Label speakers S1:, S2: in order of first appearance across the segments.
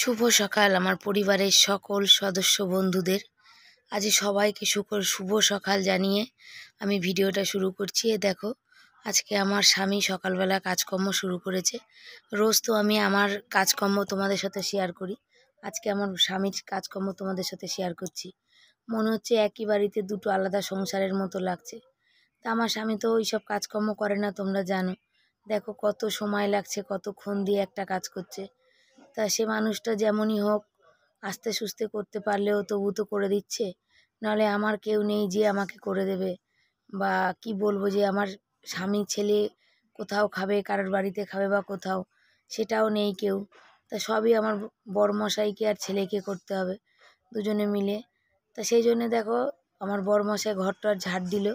S1: শুভ সকাল আমার পরিবারের সকল সদস্য বন্ধুদের আজ সবাইকে শুকর শুভ সকাল জানিয়ে আমি ভিডিওটা শুরু করছি এ দেখো আজকে আমার স্বামী সকালবেলা কাজকর্ম শুরু করেছে রোজ তো আমি আমার কাজকর্ম তোমাদের সাথে শেয়ার করি আজকে আমার স্বামীর কাজকর্ম তোমাদের সাথে শেয়ার করছি মনে হচ্ছে একই বাড়িতে দুটো আলাদা সংসারের মতো লাগছে তা আমার স্বামী তো ওই সব কাজকর্ম করে না তোমরা জানো দেখো কত সময় লাগছে কতক্ষণ দিয়ে একটা কাজ করছে তা সে মানুষটা যেমনই হোক আস্তে সুস্তে করতে পারলেও তবু তো করে দিচ্ছে নাহলে আমার কেউ নেই যে আমাকে করে দেবে বা কী বলবো যে আমার স্বামী ছেলে কোথাও খাবে কারোর বাড়িতে খাবে বা কোথাও সেটাও নেই কেউ তা সবই আমার বরমশাইকে আর ছেলেকে করতে হবে দুজনে মিলে তা সেই জন্যে দেখো আমার বরমশাই ঘরটার ঝাড় দিল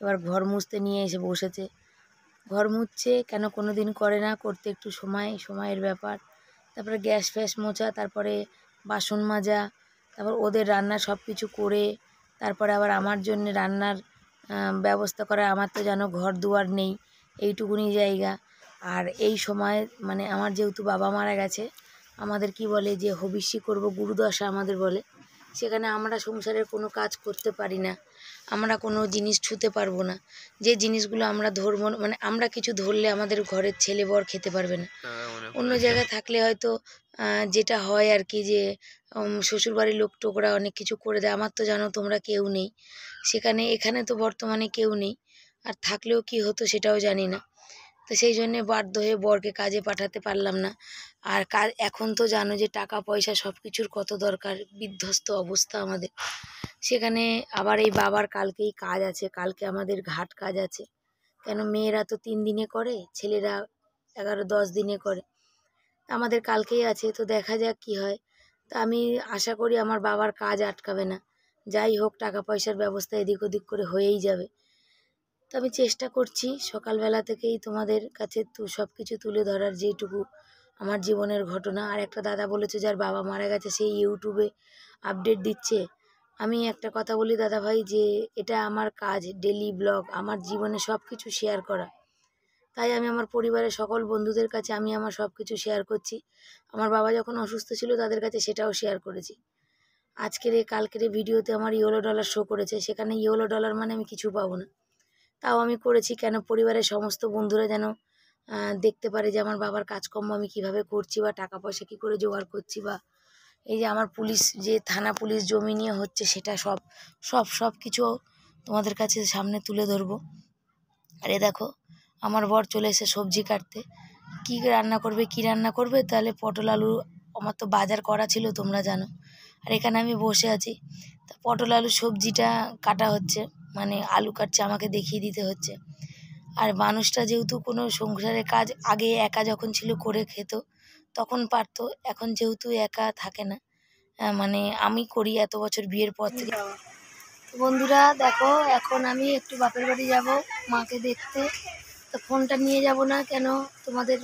S1: এবার ঘর মুছতে নিয়ে এসে বসেছে ঘর মুছছে কেন কোনো দিন করে না করতে একটু সময় সময়ের ব্যাপার তারপরে গ্যাস ফ্যাস মোছা তারপরে বাসন মাজা তারপর ওদের রান্না সব কিছু করে তারপরে আবার আমার জন্য রান্নার ব্যবস্থা করা আমার তো যেন ঘর দুয়ার নেই এইটুকুনি জায়গা আর এই সময় মানে আমার যেহেতু বাবা মারা গেছে আমাদের কি বলে যে হবিষ্যি করব গুরুদশা আমাদের বলে সেখানে আমরা সংসারের কোনো কাজ করতে পারি না আমরা কোনো জিনিস ছুঁতে পারবো না যে জিনিসগুলো আমরা ধরবো মানে আমরা কিছু ধরলে আমাদের ঘরের ছেলে বর খেতে পারবে না হ্যাঁ, অন্য জায়গায় থাকলে হয়তো যেটা হয় আর কি যে শ্বশুরবাড়ির লোক টোকরা অনেক কিছু করে দেয় আমার তো জানো তোমরা কেউ নেই সেখানে এখানে তো বর্তমানে কেউ নেই আর থাকলেও কি হতো সেটাও জানি না তো সেই জন্যে বাধ্য হয়ে বরকে কাজে পাঠাতে পারলাম না আর কাজ এখন তো জানো যে টাকা পয়সা সব কিছুর কত দরকার বিধ্বস্ত অবস্থা আমাদের সেখানে আবার এই বাবার কালকেই কাজ আছে কালকে আমাদের ঘাট কাজ আছে কেন মেয়েরা তো তিন দিনে করে ছেলেরা এগারো দশ দিনে করে আমাদের কালকেই আছে তো দেখা যাক কি হয় তো আমি আশা করি আমার বাবার কাজ আটকাবে না যাই হোক টাকা পয়সার ব্যবস্থা এদিক ওদিক করে হয়েই যাবে আমি চেষ্টা করছি সকালবেলা থেকেই তোমাদের কাছে সব কিছু তুলে ধরার যেটুকু আমার জীবনের ঘটনা আর একটা দাদা বলেছে যার বাবা মারা গেছে সেই ইউটিউবে আপডেট দিচ্ছে আমি একটা কথা বলি দাদা ভাই যে এটা আমার কাজ ডেলি ব্লগ আমার জীবনে সব কিছু শেয়ার করা তাই আমি আমার পরিবারের সকল বন্ধুদের কাছে আমি আমার সব কিছু শেয়ার করছি আমার বাবা যখন অসুস্থ ছিল তাদের কাছে সেটাও শেয়ার করেছি আজকের এই কালকের ভিডিওতে আমার ইয়েলো ডলার শো করেছে সেখানে ইয়েলো ডলার মানে আমি কিছু পাবো না তাও আমি করেছি কেন পরিবারের সমস্ত বন্ধুরা যেন দেখতে পারে যে আমার বাবার কাজকর্ম আমি কিভাবে করছি বা টাকা পয়সা কী করে জোগাড় করছি বা এই যে আমার পুলিশ যে থানা পুলিশ জমি নিয়ে হচ্ছে সেটা সব সব সব কিছু তোমাদের কাছে সামনে তুলে ধরবো আরে দেখো আমার বর চলে এসে সবজি কাটতে কি রান্না করবে কি রান্না করবে তাহলে পটল আলু আমার তো বাজার করা ছিল তোমরা জানো আর এখানে আমি বসে আছি তা পটল আলু সবজিটা কাটা হচ্ছে মানে আলু কাটছে আমাকে দেখিয়ে দিতে হচ্ছে আর মানুষটা যেহেতু কোনো সংসারের কাজ আগে একা যখন ছিল করে খেত তখন পারতো এখন যেহেতু একা থাকে না হ্যাঁ, মানে আমি করি এত বছর বিয়ের পর থেকে বন্ধুরা দেখো এখন আমি একটু বাপের বাড়ি যাব মাকে দেখতে তো ফোনটা নিয়ে যাব না কেন তোমাদের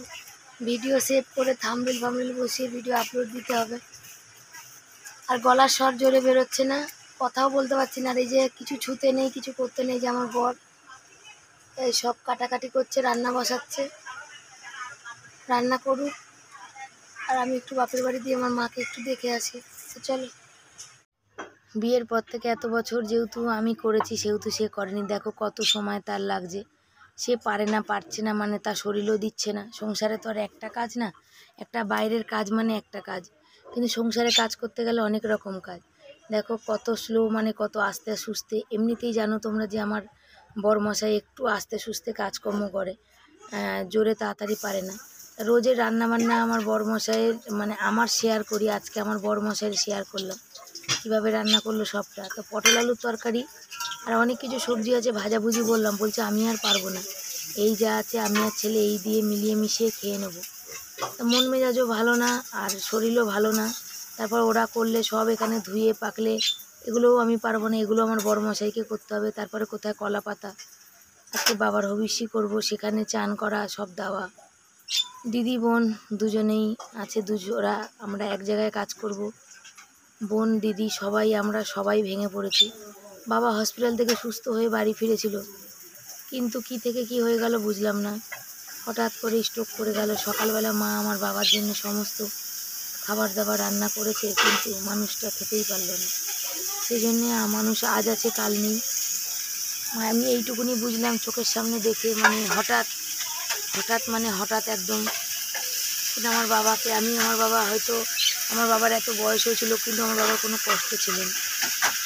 S1: ভিডিও সেভ করে থামবেল ফামবিল বসিয়ে ভিডিও আপলোড দিতে হবে আর গলার স্বর জোরে বেরোচ্ছে না কথাও বলতে পারছি না এই যে কিছু ছুতে নেই কিছু করতে নেই যে আমার বর এই সব কাটাকাটি করছে রান্না বসাচ্ছে রান্না করুক আর আমি একটু বাপের বাড়ি দিয়ে আমার মাকে একটু দেখে আসি চলো বিয়ের পর থেকে এত বছর যেহেতু আমি করেছি সেহেতু সে করেনি দেখো কত সময় তার লাগছে সে পারে না পারছে না মানে তার শরীরও দিচ্ছে না সংসারে তো আর একটা কাজ না একটা বাইরের কাজ মানে একটা কাজ কিন্তু সংসারে কাজ করতে গেলে অনেক রকম কাজ দেখো কত স্লো মানে কত আস্তে সুস্তে এমনিতেই জানো তোমরা যে আমার বরমশাই একটু আস্তে সুস্তে কাজকর্ম করে জোরে তাড়াতাড়ি পারে না রোজের রান্নাবান্না আমার বরমশাইয়ের মানে আমার শেয়ার করি আজকে আমার বরমশাইয়ের শেয়ার করলাম কিভাবে রান্না করলো সবটা তো পটল আলুর তরকারি আর অনেক কিছু সবজি আছে ভাজাভুজি বললাম বলছে আমি আর পারবো না এই যা আছে আমি আর ছেলে এই দিয়ে মিলিয়ে মিশিয়ে খেয়ে নেব মন মেজাজও ভালো না আর শরীরও ভালো না তারপর ওরা করলে সব এখানে ধুয়ে পাকলে এগুলোও আমি পারবো না এগুলো আমার বড়মশাইকে করতে হবে তারপরে কোথায় কলা পাতা আজকে বাবার হবিষ্যি করব সেখানে চান করা সব দেওয়া দিদি বোন দুজনেই আছে দুজোরা আমরা এক জায়গায় কাজ করব বোন দিদি সবাই আমরা সবাই ভেঙে পড়েছি বাবা হসপিটাল থেকে সুস্থ হয়ে বাড়ি ফিরেছিল কিন্তু কি থেকে কি হয়ে গেল বুঝলাম না হঠাৎ করে স্ট্রোক করে গেল সকালবেলা মা আমার বাবার জন্য সমস্ত খাবার দাবার রান্না করেছে কিন্তু মানুষটা খেতেই পারল না সেই জন্যে মানুষ আজ আছে কাল নেই মানে আমি এইটুকুনি বুঝলাম চোখের সামনে দেখে মানে হঠাৎ হঠাৎ মানে হঠাৎ একদম আমার বাবাকে আমি আমার বাবা হয়তো আমার বাবার এত বয়স হয়েছিল কিন্তু আমার বাবার কোনো কষ্ট ছিল না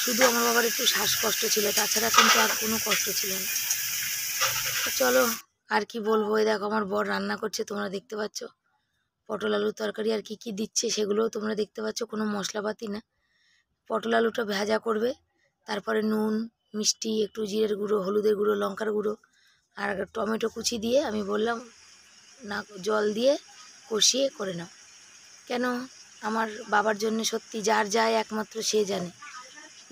S1: শুধু আমার বাবার একটু শ্বাসকষ্ট ছিল তাছাড়া কিন্তু আর কোনো কষ্ট ছিল না চলো আর কি বলবো দেখো আমার বর রান্না করছে তোমরা দেখতে পাচ্ছ পটল আলুর তরকারি আর কি কি দিচ্ছে সেগুলোও তোমরা দেখতে পাচ্ছ কোনো মশলাপাতি না পটল আলুটা ভেজা করবে তারপরে নুন মিষ্টি একটু জিরের গুঁড়ো হলুদের গুঁড়ো লঙ্কার গুঁড়ো আর টমেটো কুচি দিয়ে আমি বললাম না জল দিয়ে কষিয়ে করে নাও কেন আমার বাবার জন্য সত্যি যার যায় একমাত্র সে জানে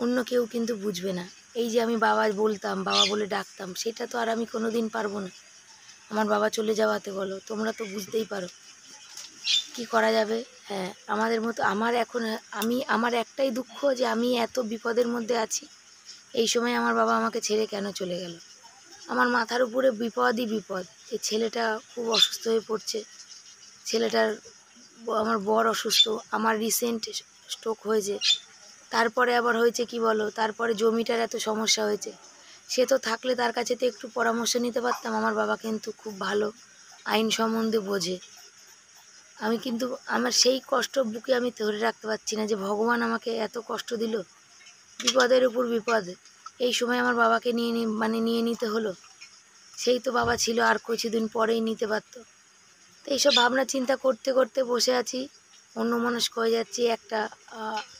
S1: অন্য কেউ কিন্তু বুঝবে না এই যে আমি বাবা বলতাম বাবা বলে ডাকতাম সেটা তো আর আমি কোনো দিন পারবো না আমার বাবা চলে যাওয়াতে বলো তোমরা তো বুঝতেই পারো কি করা যাবে হ্যাঁ আমাদের মতো আমার এখন আমি আমার একটাই দুঃখ যে আমি এত বিপদের মধ্যে আছি এই সময় আমার বাবা আমাকে ছেড়ে কেন চলে গেল আমার মাথার উপরে বিপদই বিপদ এই ছেলেটা খুব অসুস্থ হয়ে পড়ছে ছেলেটার আমার বর অসুস্থ আমার রিসেন্ট স্ট্রোক হয়েছে তারপরে আবার হয়েছে কি বলো তারপরে জমিটার এত সমস্যা হয়েছে সে তো থাকলে তার কাছে তো একটু পরামর্শ নিতে পারতাম আমার বাবা কিন্তু খুব ভালো আইন সম্বন্ধে বোঝে আমি কিন্তু আমার সেই কষ্ট বুকে আমি ধরে রাখতে পারছি না যে ভগবান আমাকে এত কষ্ট দিল বিপদের উপর বিপদ এই সময় আমার বাবাকে নিয়ে মানে নিয়ে নিতে হলো সেই তো বাবা ছিল আর কিছুদিন পরেই নিতে পারতো তো এইসব ভাবনা চিন্তা করতে করতে বসে আছি অন্য মানুষ হয়ে যাচ্ছি একটা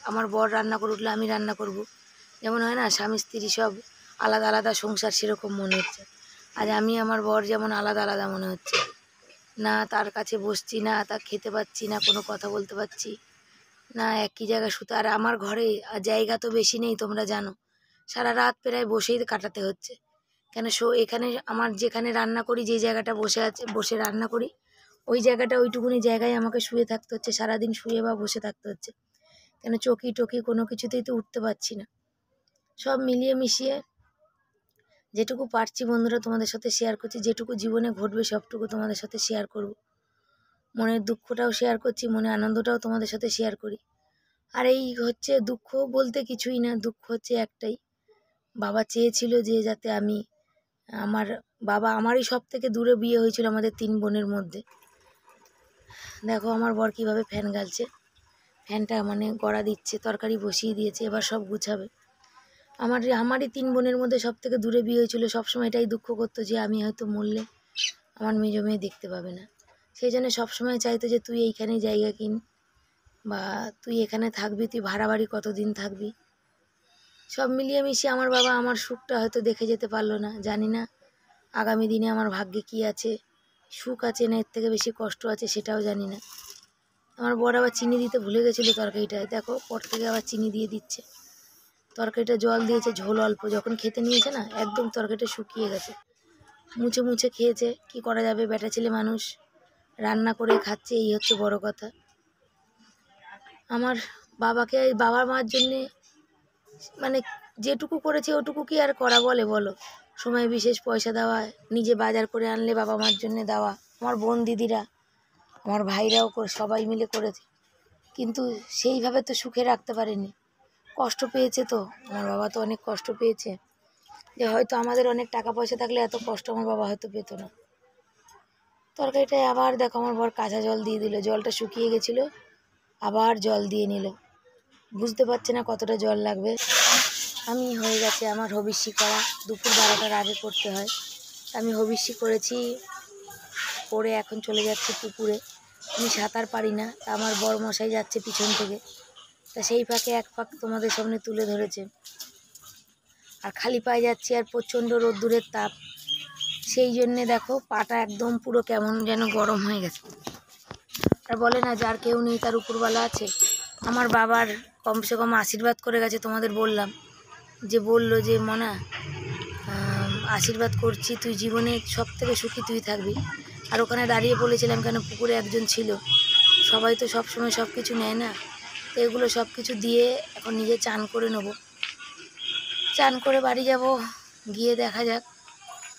S1: আমার বর রান্না করে উঠলে আমি রান্না করব। যেমন হয় না স্বামী স্ত্রী সব আলাদা আলাদা সংসার সেরকম মনে হচ্ছে আজ আমি আমার বর যেমন আলাদা আলাদা মনে হচ্ছে না তার কাছে বসছি না তা খেতে পাচ্ছি না কোনো কথা বলতে পারছি না একই জায়গা শুতে আর আমার ঘরে আর জায়গা তো বেশি নেই তোমরা জানো সারা রাত প্রায় বসেই কাটাতে হচ্ছে কেন শো এখানে আমার যেখানে রান্না করি যে জায়গাটা বসে আছে বসে রান্না করি ওই জায়গাটা ওইটুকুনি জায়গায় আমাকে শুয়ে থাকতে হচ্ছে সারাদিন শুয়ে বা বসে থাকতে হচ্ছে কেন চকি টকি কোনো কিছুতেই তো উঠতে পারছি না সব মিলিয়ে মিশিয়ে যেটুকু পারছি বন্ধুরা তোমাদের সাথে শেয়ার করছি যেটুকু জীবনে ঘটবে সবটুকু তোমাদের সাথে শেয়ার করব মনের দুঃখটাও শেয়ার করছি মনের আনন্দটাও তোমাদের সাথে শেয়ার করি আর এই হচ্ছে দুঃখ বলতে কিছুই না দুঃখ হচ্ছে একটাই বাবা চেয়েছিল যে যাতে আমি আমার বাবা আমারই সব থেকে দূরে বিয়ে হয়েছিল আমাদের তিন বোনের মধ্যে দেখো আমার বর কীভাবে ফ্যান গালছে ফ্যানটা মানে গড়া দিচ্ছে তরকারি বসিয়ে দিয়েছে এবার সব গুছাবে আমার আমারই তিন বোনের মধ্যে সব থেকে দূরে বিয়ে হয়েছিল সবসময় এটাই দুঃখ করতো যে আমি হয়তো মরলে আমার মেজ মেয়ে দেখতে পাবে না সেই জন্য সবসময় চাইতো যে তুই এইখানে জায়গা কিন বা তুই এখানে থাকবি তুই ভাড়া বাড়ি কতদিন থাকবি সব মিলিয়ে মিশিয়ে আমার বাবা আমার সুখটা হয়তো দেখে যেতে পারলো না জানি না আগামী দিনে আমার ভাগ্যে কি আছে সুখ আছে না এর থেকে বেশি কষ্ট আছে সেটাও জানি না আমার বড় আবার চিনি দিতে ভুলে গেছিলো তরকারিটায় দেখো পর থেকে আবার চিনি দিয়ে দিচ্ছে তরকারিটা জল দিয়েছে ঝোল অল্প যখন খেতে নিয়েছে না একদম তরকারিটা শুকিয়ে গেছে মুছে মুছে খেয়েছে কি করা যাবে বেটা ছেলে মানুষ রান্না করে খাচ্ছে এই হচ্ছে বড় কথা আমার বাবাকে বাবা মার জন্যে মানে যেটুকু করেছে ওটুকু কি আর করা বলে বলো সময় বিশেষ পয়সা দেওয়া নিজে বাজার করে আনলে বাবা মার জন্যে দেওয়া আমার বোন দিদিরা আমার ভাইরাও সবাই মিলে করেছে কিন্তু সেইভাবে তো সুখে রাখতে পারেনি কষ্ট পেয়েছে তো আমার বাবা তো অনেক কষ্ট পেয়েছে যে হয়তো আমাদের অনেক টাকা পয়সা থাকলে এত কষ্ট আমার বাবা হয়তো পেত না তরকারিটায় আবার দেখো আমার বর কাঁচা জল দিয়ে দিল জলটা শুকিয়ে গেছিল আবার জল দিয়ে নিল বুঝতে পারছে না কতটা জল লাগবে আমি হয়ে গেছে আমার হবিষ্যি করা দুপুর বারোটার আগে করতে হয় আমি হবিষ্যি করেছি করে এখন চলে যাচ্ছে পুকুরে আমি সাঁতার পারি না তা আমার বর মশাই যাচ্ছে পিছন থেকে তা সেই পাকে এক পাক তোমাদের সামনে তুলে ধরেছে আর খালি পায়ে যাচ্ছি আর প্রচণ্ড রোদ্দুরের তাপ সেই জন্যে দেখো পাটা একদম পুরো কেমন যেন গরম হয়ে গেছে আর বলে না যার কেউ নেই তার উপরওয়ালা আছে আমার বাবার কমসে কম আশীর্বাদ করে গেছে তোমাদের বললাম যে বলল যে মনা আশীর্বাদ করছি তুই জীবনে সব থেকে সুখী তুই থাকবি আর ওখানে দাঁড়িয়ে বলেছিলাম কেন পুকুরে একজন ছিল সবাই তো সব সময় সব কিছু নেয় না তো এগুলো সব কিছু দিয়ে এখন নিজে চান করে নেব চান করে বাড়ি যাব গিয়ে দেখা যাক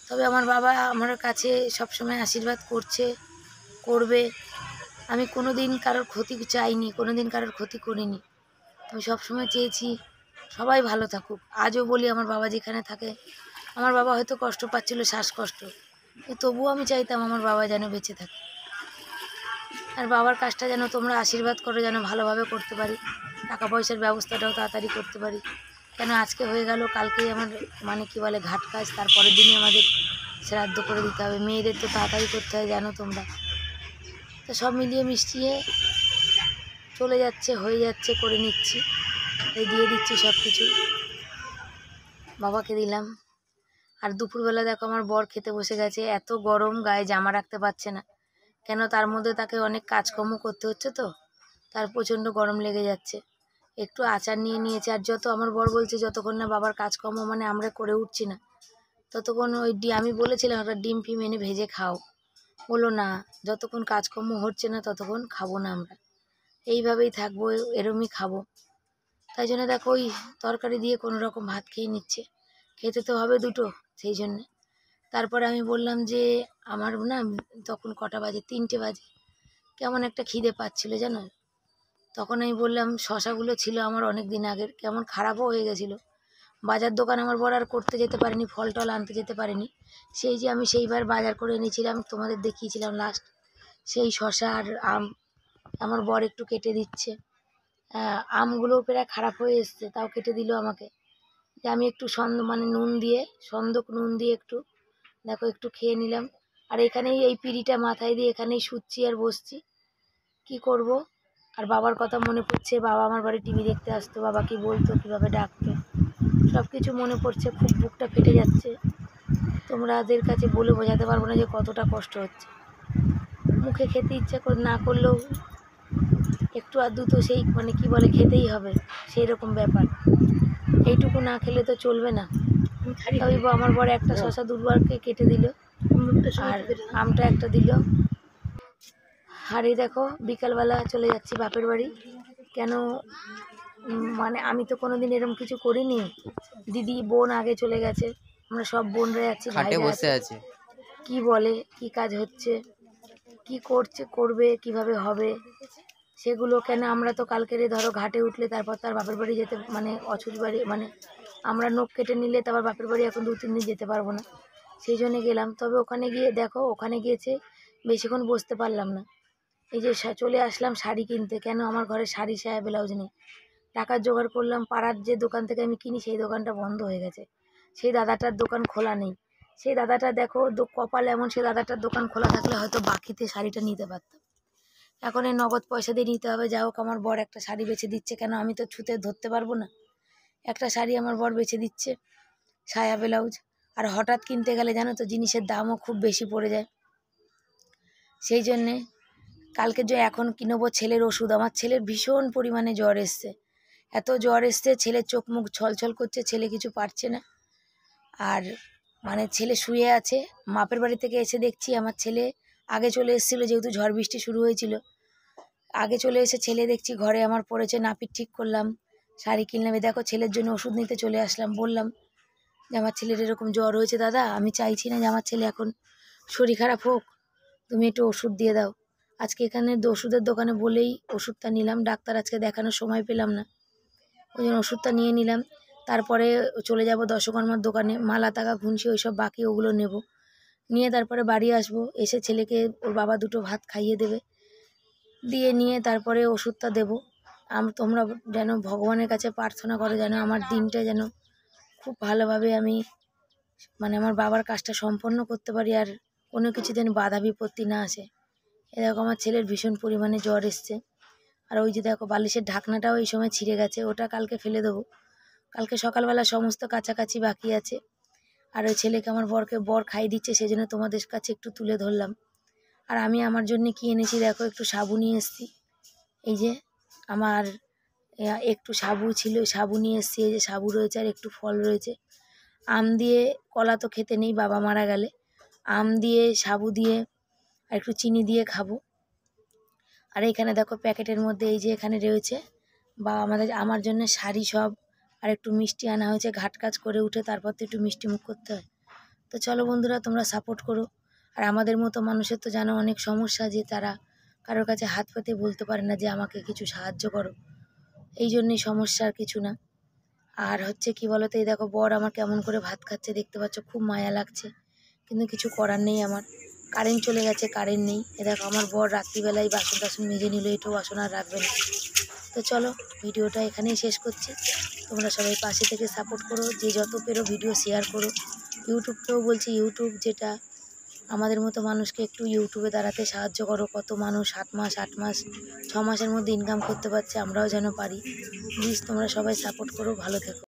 S1: তবে আমার বাবা আমার কাছে সব সময় আশীর্বাদ করছে করবে আমি কোনো দিন কারোর ক্ষতি চাইনি কোনো দিন কারোর ক্ষতি করিনি আমি সবসময় চেয়েছি সবাই ভালো থাকুক আজও বলি আমার বাবা যেখানে থাকে আমার বাবা হয়তো কষ্ট পাচ্ছিল শ্বাসকষ্ট তবুও আমি চাইতাম আমার বাবা যেন বেঁচে থাকে আর বাবার কাজটা যেন তোমরা আশীর্বাদ করো যেন ভালোভাবে করতে পারি টাকা পয়সার ব্যবস্থাটাও তাড়াতাড়ি করতে পারি কেন আজকে হয়ে গেল কালকেই আমার মানে কি বলে ঘাট কাজ তারপরের দিনই আমাদের শ্রাদ্ধ করে দিতে হবে মেয়েদের তো তাড়াতাড়ি করতে হয় জানো তোমরা তো সব মিলিয়ে মিশিয়ে চলে যাচ্ছে হয়ে যাচ্ছে করে নিচ্ছি তাই দিয়ে দিচ্ছি সব কিছু বাবাকে দিলাম আর দুপুরবেলা দেখো আমার বর খেতে বসে গেছে এত গরম গায়ে জামা রাখতে পারছে না কেন তার মধ্যে তাকে অনেক কাজকর্ম করতে হচ্ছে তো তার প্রচণ্ড গরম লেগে যাচ্ছে একটু আচার নিয়ে নিয়েছে আর যত আমার বর বলছে যতক্ষণ না বাবার কাজকর্ম মানে আমরা করে উঠছি না ততক্ষণ ওই ডি আমি বলেছিলাম একটা ডিম ফিম এনে ভেজে খাও বলো না যতক্ষণ কাজকর্ম হচ্ছে না ততক্ষণ খাবো না আমরা এইভাবেই থাকবো এরমই খাবো তাই জন্য দেখো ওই তরকারি দিয়ে কোনো রকম ভাত খেয়ে নিচ্ছে খেতে তো হবে দুটো সেই জন্যে তারপরে আমি বললাম যে আমার না তখন কটা বাজে তিনটে বাজে কেমন একটা খিদে পাচ্ছিল জানো তখন আমি বললাম শশাগুলো ছিল আমার অনেক দিন আগের কেমন খারাপও হয়ে গেছিলো বাজার দোকান আমার বড় আর করতে যেতে পারিনি ফল টল আনতে যেতে পারিনি সেই যে আমি সেইবার বাজার করে এনেছিলাম তোমাদের দেখিয়েছিলাম লাস্ট সেই শশা আর আম আমার বর একটু কেটে দিচ্ছে আমগুলোও প্রায় খারাপ হয়ে এসছে তাও কেটে দিল আমাকে যে আমি একটু সন্দ মানে নুন দিয়ে সন্দক নুন দিয়ে একটু দেখো একটু খেয়ে নিলাম আর এখানেই এই পিড়িটা মাথায় দিয়ে এখানেই শুচ্ছি আর বসছি কি করব আর বাবার কথা মনে পড়ছে বাবা আমার বাড়ি টিভি দেখতে আসতো বাবা কি বলতো কীভাবে ডাকতো সব কিছু মনে পড়ছে খুব বুকটা ফেটে যাচ্ছে তোমরাদের কাছে বলে বোঝাতে পারবো না যে কতটা কষ্ট হচ্ছে মুখে খেতে ইচ্ছা করে না করলেও একটু আধটু দুটো সেই মানে কি বলে খেতেই হবে সেই রকম ব্যাপার এইটুকু না খেলে তো চলবে না ওই আমার বড় একটা শশা দুর্বারকে কেটে দিল আর আমটা একটা দিল হাড়ি দেখো বিকালবেলা চলে যাচ্ছি বাপের বাড়ি কেন মানে আমি তো কোনোদিন এরকম কিছু করিনি দিদি বোন আগে চলে গেছে আমরা সব বোনরা যাচ্ছি বসে আছে কি বলে কি কাজ হচ্ছে কি করছে করবে কিভাবে হবে সেগুলো কেন আমরা তো কালকের ধরো ঘাটে উঠলে তারপর তার বাপের বাড়ি যেতে মানে অছুর বাড়ি মানে আমরা নখ কেটে নিলে তারপর বাপের বাড়ি এখন দু তিন দিন যেতে পারবো না সেই জন্যে গেলাম তবে ওখানে গিয়ে দেখো ওখানে গিয়েছে বেশিক্ষণ বসতে পারলাম না এই যে চলে আসলাম শাড়ি কিনতে কেন আমার ঘরে শাড়ি সায়া ব্লাউজ নেই টাকার জোগাড় করলাম পাড়ার যে দোকান থেকে আমি কিনি সেই দোকানটা বন্ধ হয়ে গেছে সেই দাদাটার দোকান খোলা নেই সেই দাদাটা দেখো কপাল এমন সেই দাদাটার দোকান খোলা থাকলে হয়তো বাকিতে শাড়িটা নিতে পারতাম এখন এই নগদ পয়সা দিয়ে নিতে হবে যা হোক আমার বর একটা শাড়ি বেছে দিচ্ছে কেন আমি তো ছুতে ধরতে পারবো না একটা শাড়ি আমার বর বেছে দিচ্ছে সায়া ব্লাউজ আর হঠাৎ কিনতে গেলে জানো তো জিনিসের দামও খুব বেশি পড়ে যায় সেই জন্যে কালকে যে এখন কিনবো ছেলের ওষুধ আমার ছেলের ভীষণ পরিমাণে জ্বর এসছে এত জ্বর এসছে ছেলের চোখ মুখ ছলছল করছে ছেলে কিছু পারছে না আর মানে ছেলে শুয়ে আছে মাপের বাড়ি থেকে এসে দেখছি আমার ছেলে আগে চলে এসেছিলো যেহেতু ঝড় বৃষ্টি শুরু হয়েছিল আগে চলে এসে ছেলে দেখছি ঘরে আমার পড়েছে নাপিত ঠিক করলাম শাড়ি কিনলাম এ দেখো ছেলের জন্য ওষুধ নিতে চলে আসলাম বললাম যে আমার ছেলের এরকম জ্বর হয়েছে দাদা আমি চাইছি না যে আমার ছেলে এখন শরীর খারাপ হোক তুমি একটু ওষুধ দিয়ে দাও আজকে এখানে ওষুধের দোকানে বলেই ওষুধটা নিলাম ডাক্তার আজকে দেখানোর সময় পেলাম না ওই জন্য ওষুধটা নিয়ে নিলাম তারপরে চলে যাব দশকর্মার দোকানে মালা তাকা ঘুনছি ওইসব বাকি ওগুলো নেব নিয়ে তারপরে বাড়ি আসব এসে ছেলেকে ওর বাবা দুটো ভাত খাইয়ে দেবে দিয়ে নিয়ে তারপরে ওষুধটা দেব আম তোমরা যেন ভগবানের কাছে প্রার্থনা করো যেন আমার দিনটা যেন খুব ভালোভাবে আমি মানে আমার বাবার কাজটা সম্পন্ন করতে পারি আর কোনো কিছু যেন বাধা বিপত্তি না আসে এ দেখো আমার ছেলের ভীষণ পরিমাণে জ্বর এসছে আর ওই যে দেখো বালিশের ঢাকনাটাও এই সময় ছিঁড়ে গেছে ওটা কালকে ফেলে দেবো কালকে সকালবেলা সমস্ত কাছাকাছি বাকি আছে আর ওই ছেলেকে আমার বরকে বর খাই দিচ্ছে সেজন্য তোমাদের কাছে একটু তুলে ধরলাম আর আমি আমার জন্য কি এনেছি দেখো একটু সাবুনি নিয়ে এসছি এই যে আমার একটু সাবু ছিল সাবু নিয়ে এসছি যে সাবু রয়েছে আর একটু ফল রয়েছে আম দিয়ে কলা তো খেতে নেই বাবা মারা গেলে আম দিয়ে সাবু দিয়ে আর একটু চিনি দিয়ে খাবো আর এখানে দেখো প্যাকেটের মধ্যে এই যে এখানে রয়েছে বা আমাদের আমার জন্য শাড়ি সব আর একটু মিষ্টি আনা হয়েছে ঘাট কাজ করে উঠে তারপর তো একটু মিষ্টি মুখ করতে হয় তো চলো বন্ধুরা তোমরা সাপোর্ট করো আর আমাদের মতো মানুষের তো জানো অনেক সমস্যা যে তারা কারোর কাছে হাত পাতে বলতে পারে না যে আমাকে কিছু সাহায্য করো এই জন্যেই সমস্যা আর কিছু না আর হচ্ছে কি বলো তো এই দেখো বর আমার কেমন করে ভাত খাচ্ছে দেখতে পাচ্ছ খুব মায়া লাগছে কিন্তু কিছু করার নেই আমার কারেন্ট চলে গেছে কারেন্ট নেই এ দেখো আমার বর রাত্রিবেলায় বাসন টাসন মেজে নিল এটাও বাসন আর রাখবে না তো চলো ভিডিওটা এখানেই শেষ করছি তোমরা সবাই পাশে থেকে সাপোর্ট করো যে যত পেরো ভিডিও শেয়ার করো ইউটিউবকেও বলছি ইউটিউব যেটা আমাদের মতো মানুষকে একটু ইউটিউবে দাঁড়াতে সাহায্য করো কত মানুষ সাত মাস আট মাস ছ মাসের মধ্যে ইনকাম করতে পারছে আমরাও যেন পারি প্লিজ তোমরা সবাই সাপোর্ট করো ভালো থেকো